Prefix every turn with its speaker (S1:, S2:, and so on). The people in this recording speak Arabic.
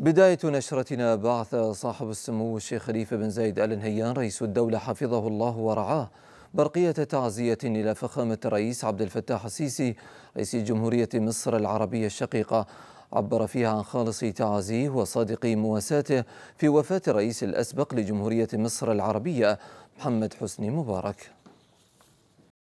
S1: بداية نشرتنا بعث صاحب السمو الشيخ خليفة بن زايد آل نهيان رئيس الدولة حفظه الله ورعاه برقية تعزية إلى فخامة الرئيس عبد الفتاح السيسي رئيس جمهورية مصر العربية الشقيقة عبر فيها عن خالص تعازيه وصادق مواساته في وفاة الرئيس الأسبق لجمهورية مصر العربية محمد حسني مبارك